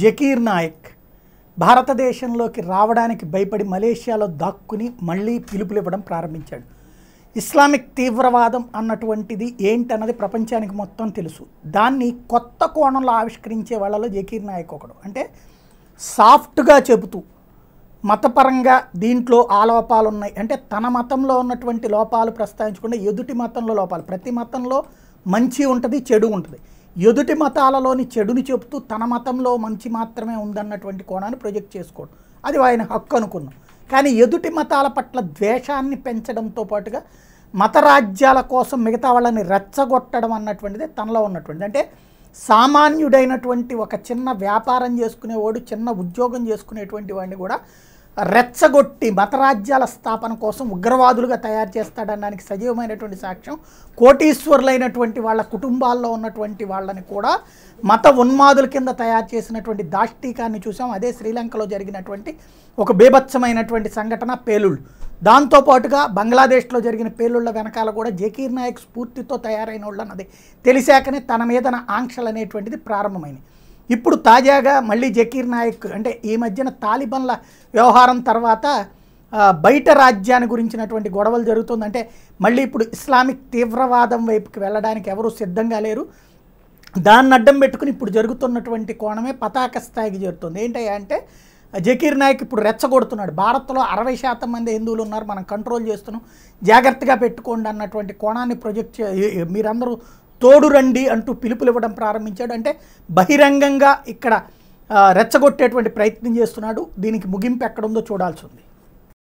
జకీర్ నాయక్ భారతదేశంలోకి రావడానికి భయపడి మలేషియాలో దాక్కుని మళ్ళీ పిలుపులివ్వడం ప్రారంభించాడు ఇస్లామిక్ తీవ్రవాదం అన్నటువంటిది ఏంటన్నది ప్రపంచానికి మొత్తం తెలుసు దాన్ని కొత్త కోణంలో ఆవిష్కరించే వాళ్ళలో జకీర్ నాయక్ ఒకడు అంటే సాఫ్ట్గా చెబుతూ మతపరంగా దీంట్లో ఆలోపాలు ఉన్నాయి అంటే తన మతంలో ఉన్నటువంటి లోపాలు ప్రస్తావించకుండా ఎదుటి మతంలో లోపాలు ప్రతి మతంలో మంచి ఉంటుంది చెడు ఉంటుంది ఎదుటి మతాలలోని చెడుని చెబుతూ తన మతంలో మంచి మాత్రమే ఉందన్నటువంటి కోణాన్ని ప్రొజెక్ట్ చేసుకోవడం అది ఆయన హక్కు అనుకున్నాం కానీ ఎదుటి మతాల పట్ల ద్వేషాన్ని పెంచడంతో పాటుగా మత రాజ్యాల కోసం మిగతా వాళ్ళని రెచ్చగొట్టడం అన్నటువంటిది తనలో ఉన్నటువంటిది అంటే సామాన్యుడైనటువంటి ఒక చిన్న వ్యాపారం చేసుకునేవాడు చిన్న ఉద్యోగం చేసుకునేటువంటి వాడిని కూడా రెచ్చగొట్టి మతరాజ్యాల స్థాపన కోసం ఉగ్రవాదులుగా తయారు చేస్తాడనడానికి సజీవమైనటువంటి సాక్ష్యం కోటీశ్వరులైనటువంటి వాళ్ళ కుటుంబాల్లో ఉన్నటువంటి వాళ్ళని కూడా మత ఉన్మాదుల కింద తయారు చేసినటువంటి దాష్టీకాన్ని చూసాం అదే శ్రీలంకలో జరిగినటువంటి ఒక బీభత్సమైనటువంటి సంఘటన పేలుళ్ళు దాంతోపాటుగా బంగ్లాదేశ్లో జరిగిన పేలుళ్ళ వెనకాల కూడా జకీర్ నాయక్ స్ఫూర్తితో తయారైన వాళ్ళు అన్నది తెలిసాకనే తన మీద ఆంక్షలు అనేటువంటిది ప్రారంభమైనవి ఇప్పుడు తాజాగా మళ్ళీ జకీర్ నాయక్ అంటే ఈ మధ్యన తాలిబన్ల వ్యవహారం తర్వాత బయట రాజ్యాన్ని గురించినటువంటి గొడవలు జరుగుతుందంటే మళ్ళీ ఇప్పుడు ఇస్లామిక్ తీవ్రవాదం వైపుకి వెళ్ళడానికి ఎవరూ సిద్ధంగా లేరు దాన్ని అడ్డం పెట్టుకుని ఇప్పుడు జరుగుతున్నటువంటి కోణమే పతాక స్థాయికి జరుగుతుంది ఏంటయ్యా అంటే జకీర్ నాయక్ ఇప్పుడు రెచ్చగొడుతున్నాడు భారత్లో అరవై శాతం మంది హిందువులు ఉన్నారు మనం కంట్రోల్ చేస్తున్నాం జాగ్రత్తగా పెట్టుకోండి అన్నటువంటి కోణాన్ని ప్రొజెక్ట్ మీరందరూ తోడు రండి అంటూ పిలుపులు ఇవ్వడం ప్రారంభించాడు అంటే బహిరంగంగా ఇక్కడ రెచ్చగొట్టేటువంటి ప్రయత్నం చేస్తున్నాడు దీనికి ముగింపు ఎక్కడుందో చూడాల్సి ఉంది